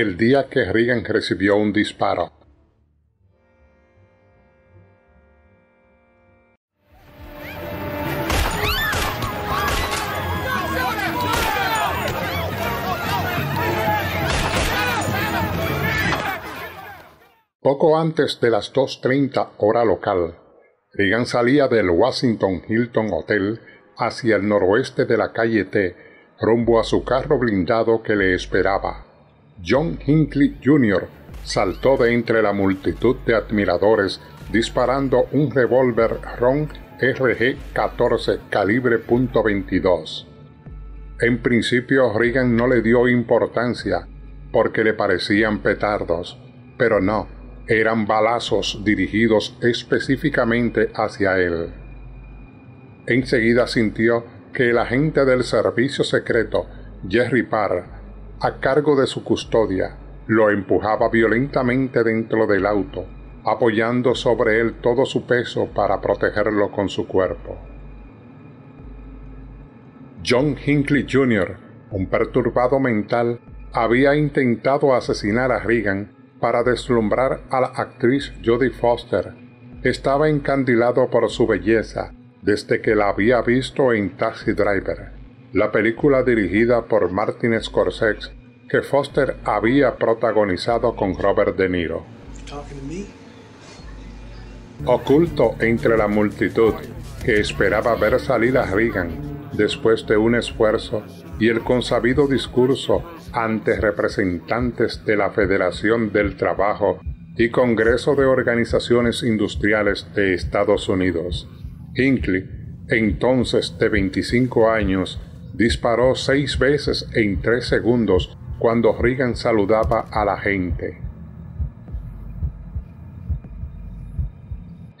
el día que Reagan recibió un disparo. Poco antes de las 2.30 hora local, Reagan salía del Washington Hilton Hotel hacia el noroeste de la calle T, rumbo a su carro blindado que le esperaba. John Hinckley Jr. saltó de entre la multitud de admiradores disparando un revólver Ron RG-14 calibre .22. En principio Reagan no le dio importancia porque le parecían petardos, pero no, eran balazos dirigidos específicamente hacia él. Enseguida sintió que el agente del servicio secreto, Jerry Parr, a cargo de su custodia lo empujaba violentamente dentro del auto, apoyando sobre él todo su peso para protegerlo con su cuerpo. John Hinckley Jr., un perturbado mental, había intentado asesinar a Regan para deslumbrar a la actriz Jodie Foster. Estaba encandilado por su belleza desde que la había visto en Taxi Driver la película dirigida por Martin Scorsese que Foster había protagonizado con Robert De Niro. Oculto entre la multitud que esperaba ver salir a Reagan después de un esfuerzo y el consabido discurso ante representantes de la Federación del Trabajo y Congreso de Organizaciones Industriales de Estados Unidos. Hinckley, entonces de 25 años, disparó seis veces en tres segundos cuando Reagan saludaba a la gente.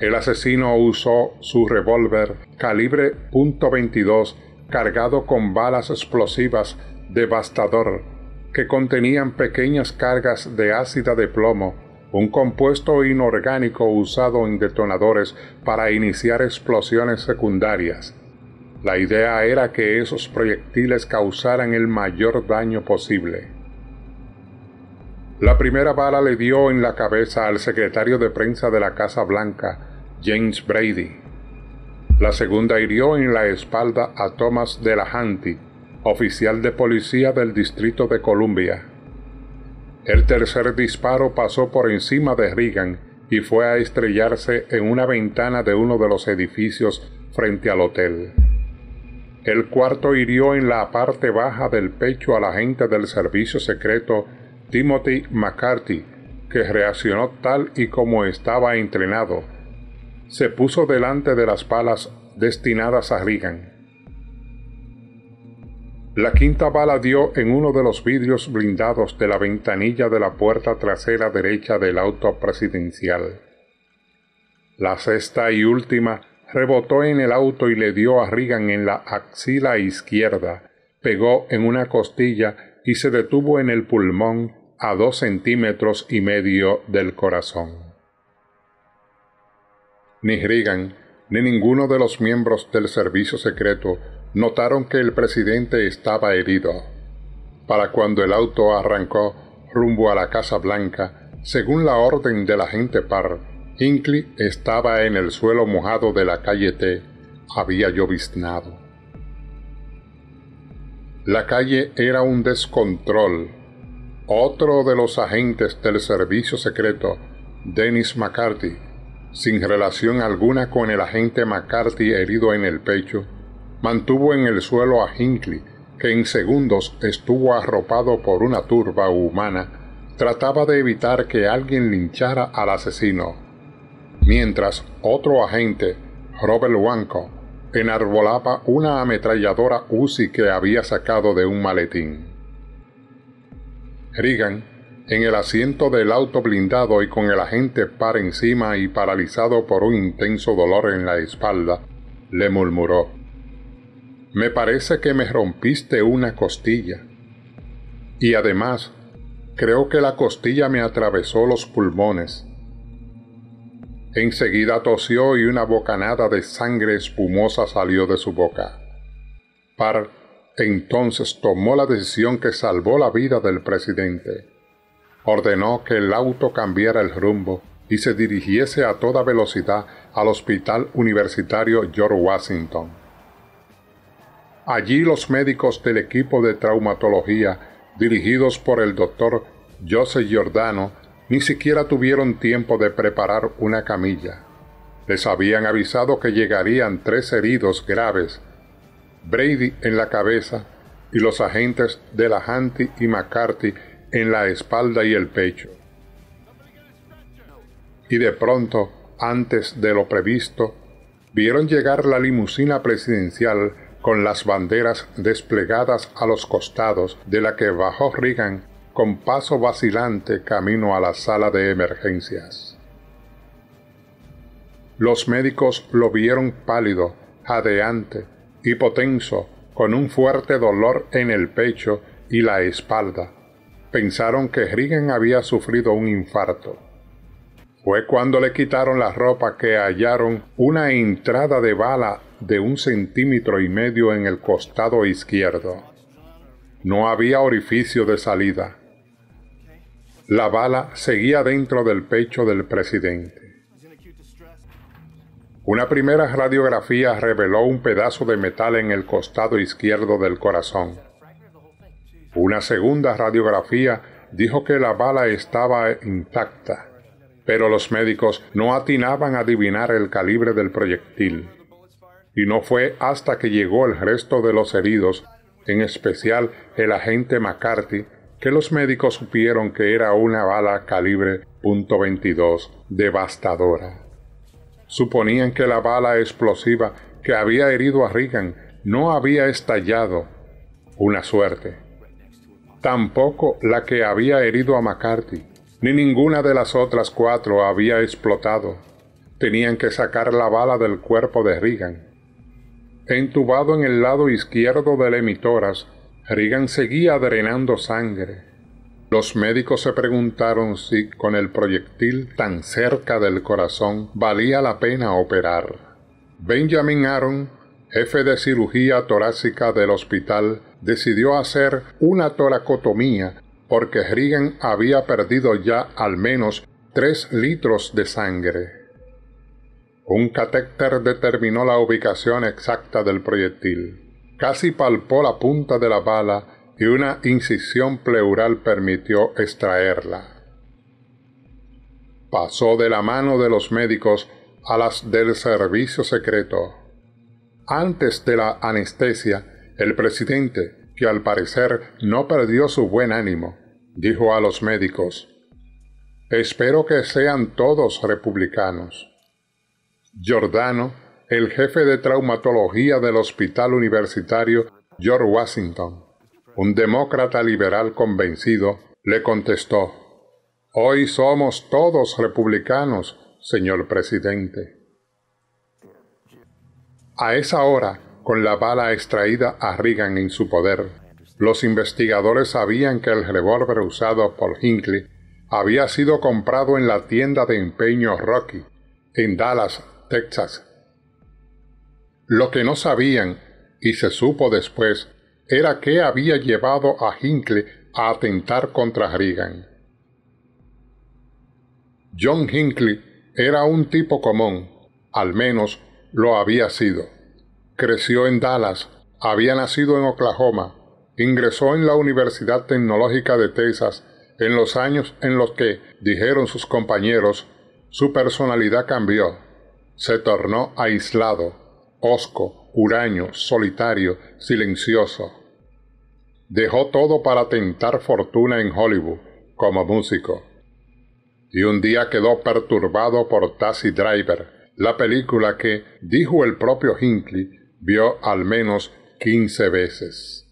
El asesino usó su revólver calibre .22 cargado con balas explosivas devastador que contenían pequeñas cargas de ácida de plomo, un compuesto inorgánico usado en detonadores para iniciar explosiones secundarias. La idea era que esos proyectiles causaran el mayor daño posible. La primera bala le dio en la cabeza al secretario de prensa de la Casa Blanca, James Brady. La segunda hirió en la espalda a Thomas Delahanty, oficial de policía del Distrito de Columbia. El tercer disparo pasó por encima de Reagan y fue a estrellarse en una ventana de uno de los edificios frente al hotel. El cuarto hirió en la parte baja del pecho al agente del servicio secreto Timothy McCarthy, que reaccionó tal y como estaba entrenado. Se puso delante de las balas destinadas a Reagan. La quinta bala dio en uno de los vidrios blindados de la ventanilla de la puerta trasera derecha del auto presidencial. La sexta y última rebotó en el auto y le dio a Reagan en la axila izquierda, pegó en una costilla y se detuvo en el pulmón a dos centímetros y medio del corazón. Ni Reagan ni ninguno de los miembros del servicio secreto notaron que el presidente estaba herido. Para cuando el auto arrancó rumbo a la Casa Blanca, según la orden la gente par. Hinckley estaba en el suelo mojado de la calle T. Había lloviznado. La calle era un descontrol. Otro de los agentes del servicio secreto, Dennis McCarthy, sin relación alguna con el agente McCarthy herido en el pecho, mantuvo en el suelo a Hinckley, que en segundos estuvo arropado por una turba humana, trataba de evitar que alguien linchara al asesino mientras otro agente, Robert Wanko, enarbolaba una ametralladora Uzi que había sacado de un maletín. Regan, en el asiento del auto blindado y con el agente par encima y paralizado por un intenso dolor en la espalda, le murmuró, Me parece que me rompiste una costilla. Y además, creo que la costilla me atravesó los pulmones Enseguida tosió y una bocanada de sangre espumosa salió de su boca. Parr entonces tomó la decisión que salvó la vida del presidente. Ordenó que el auto cambiara el rumbo y se dirigiese a toda velocidad al Hospital Universitario George Washington. Allí los médicos del equipo de traumatología, dirigidos por el doctor Joseph Giordano, ni siquiera tuvieron tiempo de preparar una camilla. Les habían avisado que llegarían tres heridos graves, Brady en la cabeza y los agentes de la Hunty y McCarthy en la espalda y el pecho. Y de pronto, antes de lo previsto, vieron llegar la limusina presidencial con las banderas desplegadas a los costados de la que bajó Reagan con paso vacilante camino a la sala de emergencias. Los médicos lo vieron pálido, jadeante, hipotenso, con un fuerte dolor en el pecho y la espalda. Pensaron que Rigen había sufrido un infarto. Fue cuando le quitaron la ropa que hallaron una entrada de bala de un centímetro y medio en el costado izquierdo. No había orificio de salida. La bala seguía dentro del pecho del presidente. Una primera radiografía reveló un pedazo de metal en el costado izquierdo del corazón. Una segunda radiografía dijo que la bala estaba intacta, pero los médicos no atinaban a adivinar el calibre del proyectil. Y no fue hasta que llegó el resto de los heridos, en especial el agente McCarthy, que los médicos supieron que era una bala calibre .22 devastadora. Suponían que la bala explosiva que había herido a Reagan no había estallado, una suerte. Tampoco la que había herido a McCarthy, ni ninguna de las otras cuatro había explotado. Tenían que sacar la bala del cuerpo de Reagan. Entubado en el lado izquierdo del emitoras, Reagan seguía drenando sangre. Los médicos se preguntaron si con el proyectil tan cerca del corazón valía la pena operar. Benjamin Aaron, jefe de cirugía torácica del hospital, decidió hacer una toracotomía porque Reagan había perdido ya al menos tres litros de sangre. Un catéter determinó la ubicación exacta del proyectil. Casi palpó la punta de la bala y una incisión pleural permitió extraerla. Pasó de la mano de los médicos a las del servicio secreto. Antes de la anestesia, el presidente, que al parecer no perdió su buen ánimo, dijo a los médicos, Espero que sean todos republicanos. Giordano el jefe de traumatología del Hospital Universitario George Washington, un demócrata liberal convencido, le contestó Hoy somos todos republicanos, señor presidente. A esa hora, con la bala extraída a Reagan en su poder, los investigadores sabían que el revólver usado por Hinckley había sido comprado en la tienda de empeño Rocky, en Dallas, Texas, lo que no sabían, y se supo después, era que había llevado a Hinckley a atentar contra Reagan. John Hinckley era un tipo común, al menos lo había sido. Creció en Dallas, había nacido en Oklahoma, ingresó en la Universidad Tecnológica de Texas en los años en los que, dijeron sus compañeros, su personalidad cambió, se tornó aislado, hosco, huraño, solitario, silencioso. Dejó todo para tentar fortuna en Hollywood como músico. Y un día quedó perturbado por Taxi Driver, la película que, dijo el propio Hinckley, vio al menos 15 veces.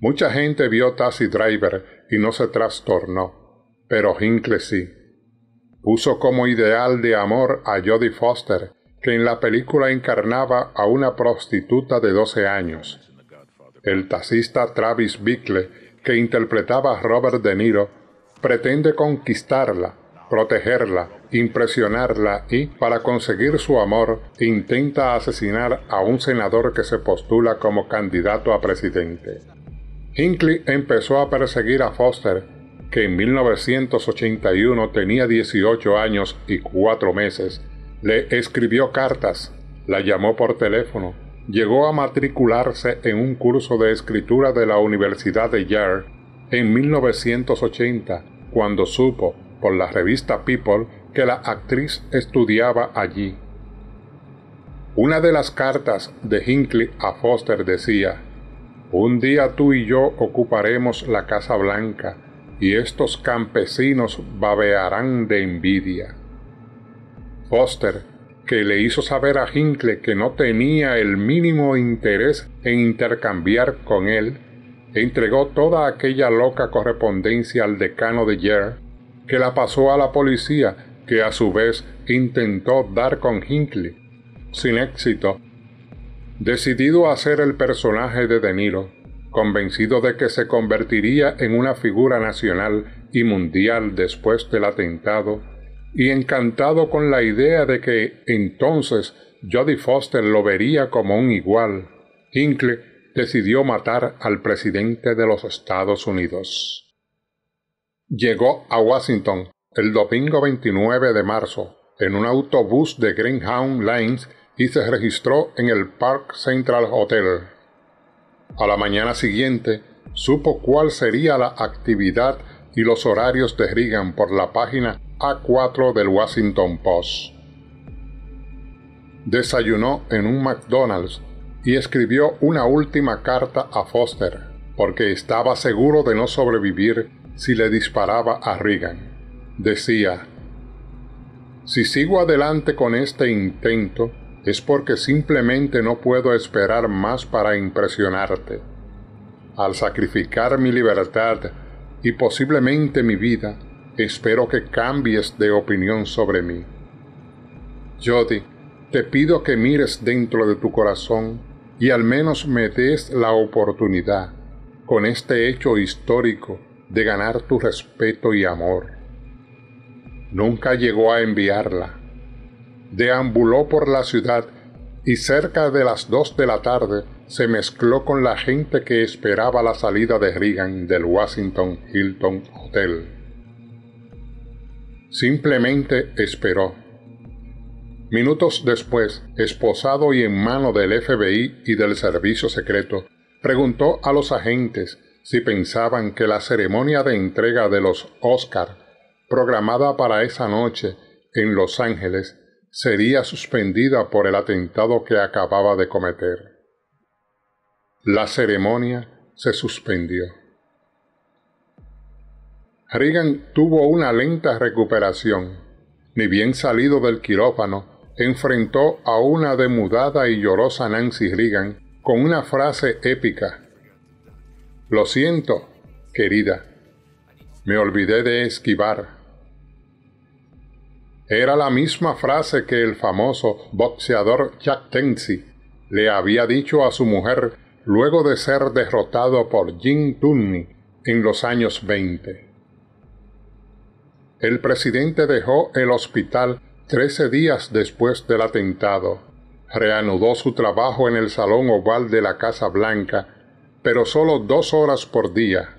Mucha gente vio Taxi Driver y no se trastornó, pero Hinckley sí. Puso como ideal de amor a Jodie Foster, que en la película encarnaba a una prostituta de 12 años. El taxista Travis Bickle, que interpretaba a Robert De Niro, pretende conquistarla, protegerla, impresionarla y, para conseguir su amor, intenta asesinar a un senador que se postula como candidato a presidente. Hinckley empezó a perseguir a Foster que en 1981 tenía 18 años y 4 meses, le escribió cartas, la llamó por teléfono, llegó a matricularse en un curso de escritura de la Universidad de Yale en 1980, cuando supo, por la revista People, que la actriz estudiaba allí. Una de las cartas de Hinckley a Foster decía, Un día tú y yo ocuparemos la Casa Blanca, y estos campesinos babearán de envidia. Foster, que le hizo saber a Hinkle que no tenía el mínimo interés en intercambiar con él, entregó toda aquella loca correspondencia al decano de Yer, que la pasó a la policía, que a su vez intentó dar con Hinckley, sin éxito. Decidido a ser el personaje de De convencido de que se convertiría en una figura nacional y mundial después del atentado, y encantado con la idea de que entonces Jodie Foster lo vería como un igual, Hinckley decidió matar al presidente de los Estados Unidos. Llegó a Washington el domingo 29 de marzo en un autobús de Greenhound Lines y se registró en el Park Central Hotel. A la mañana siguiente, supo cuál sería la actividad y los horarios de Reagan por la página A4 del Washington Post. Desayunó en un McDonald's y escribió una última carta a Foster, porque estaba seguro de no sobrevivir si le disparaba a Reagan. Decía, si sigo adelante con este intento, es porque simplemente no puedo esperar más para impresionarte. Al sacrificar mi libertad y posiblemente mi vida, espero que cambies de opinión sobre mí. Jody, te pido que mires dentro de tu corazón y al menos me des la oportunidad, con este hecho histórico, de ganar tu respeto y amor. Nunca llegó a enviarla, deambuló por la ciudad y cerca de las dos de la tarde se mezcló con la gente que esperaba la salida de Reagan del Washington Hilton Hotel. Simplemente esperó. Minutos después, esposado y en mano del FBI y del Servicio Secreto, preguntó a los agentes si pensaban que la ceremonia de entrega de los Oscar, programada para esa noche en Los Ángeles, sería suspendida por el atentado que acababa de cometer. La ceremonia se suspendió. Reagan tuvo una lenta recuperación. Ni bien salido del quirófano, enfrentó a una demudada y llorosa Nancy Reagan con una frase épica. Lo siento, querida. Me olvidé de esquivar. Era la misma frase que el famoso boxeador Jack le había dicho a su mujer luego de ser derrotado por Jim Tunney en los años 20. El presidente dejó el hospital trece días después del atentado. Reanudó su trabajo en el salón oval de la Casa Blanca, pero solo dos horas por día.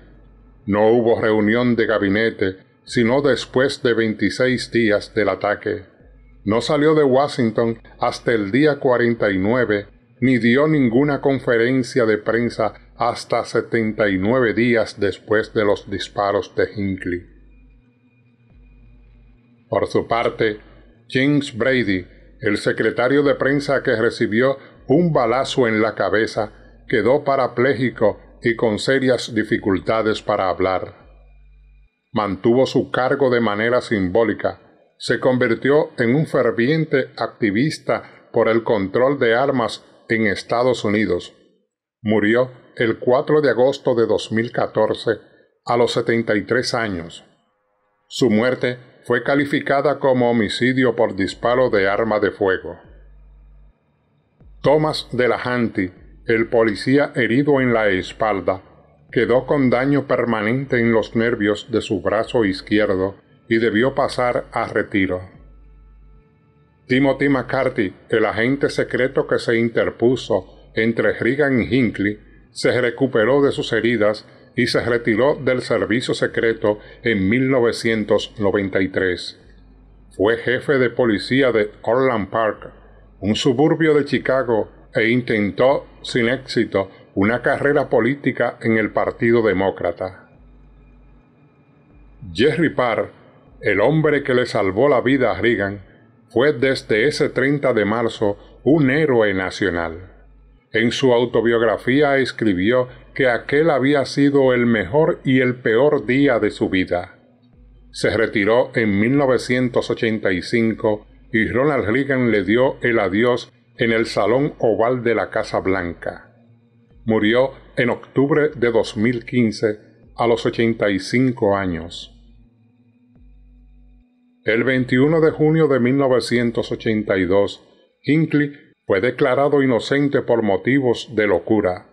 No hubo reunión de gabinete sino después de 26 días del ataque. No salió de Washington hasta el día 49, ni dio ninguna conferencia de prensa hasta 79 días después de los disparos de Hinckley. Por su parte, James Brady, el secretario de prensa que recibió un balazo en la cabeza, quedó parapléjico y con serias dificultades para hablar mantuvo su cargo de manera simbólica, se convirtió en un ferviente activista por el control de armas en Estados Unidos. Murió el 4 de agosto de 2014 a los 73 años. Su muerte fue calificada como homicidio por disparo de arma de fuego. Thomas de la el policía herido en la espalda, Quedó con daño permanente en los nervios de su brazo izquierdo y debió pasar a retiro. Timothy McCarthy, el agente secreto que se interpuso entre Reagan y Hinckley, se recuperó de sus heridas y se retiró del servicio secreto en 1993. Fue jefe de policía de Orland Park, un suburbio de Chicago, e intentó, sin éxito, una carrera política en el Partido Demócrata. Jerry Parr, el hombre que le salvó la vida a Reagan, fue desde ese 30 de marzo un héroe nacional. En su autobiografía escribió que aquel había sido el mejor y el peor día de su vida. Se retiró en 1985 y Ronald Reagan le dio el adiós en el Salón Oval de la Casa Blanca. Murió en octubre de 2015 a los 85 años. El 21 de junio de 1982, Hinckley fue declarado inocente por motivos de locura,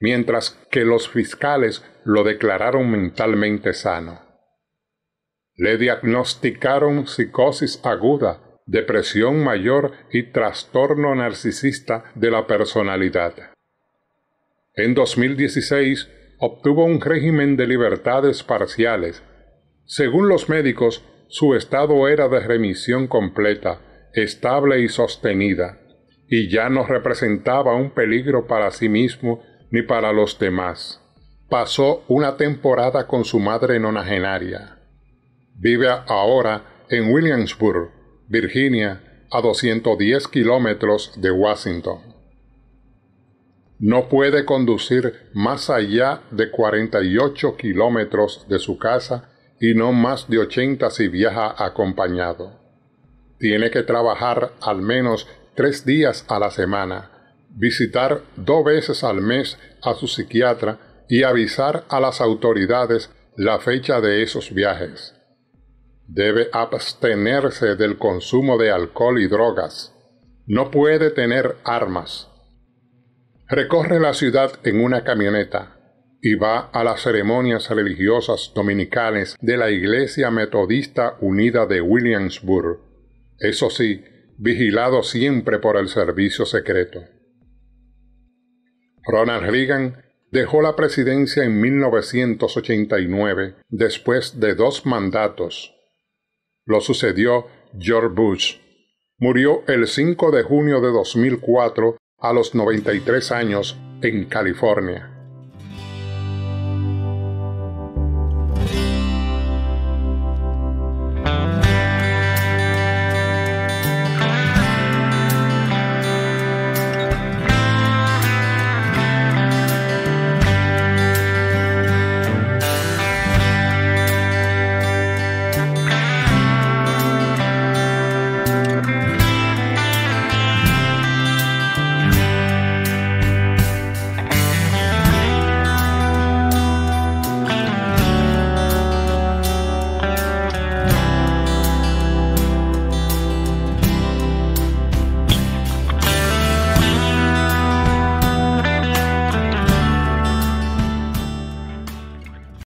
mientras que los fiscales lo declararon mentalmente sano. Le diagnosticaron psicosis aguda, depresión mayor y trastorno narcisista de la personalidad. En 2016 obtuvo un régimen de libertades parciales. Según los médicos, su estado era de remisión completa, estable y sostenida, y ya no representaba un peligro para sí mismo ni para los demás. Pasó una temporada con su madre nonagenaria. Vive ahora en Williamsburg, Virginia, a 210 kilómetros de Washington no puede conducir más allá de 48 kilómetros de su casa y no más de 80 si viaja acompañado. Tiene que trabajar al menos tres días a la semana, visitar dos veces al mes a su psiquiatra y avisar a las autoridades la fecha de esos viajes. Debe abstenerse del consumo de alcohol y drogas. No puede tener armas Recorre la ciudad en una camioneta y va a las ceremonias religiosas dominicales de la Iglesia Metodista Unida de Williamsburg, eso sí, vigilado siempre por el servicio secreto. Ronald Reagan dejó la presidencia en 1989 después de dos mandatos. Lo sucedió George Bush. Murió el 5 de junio de 2004 a los 93 años en California.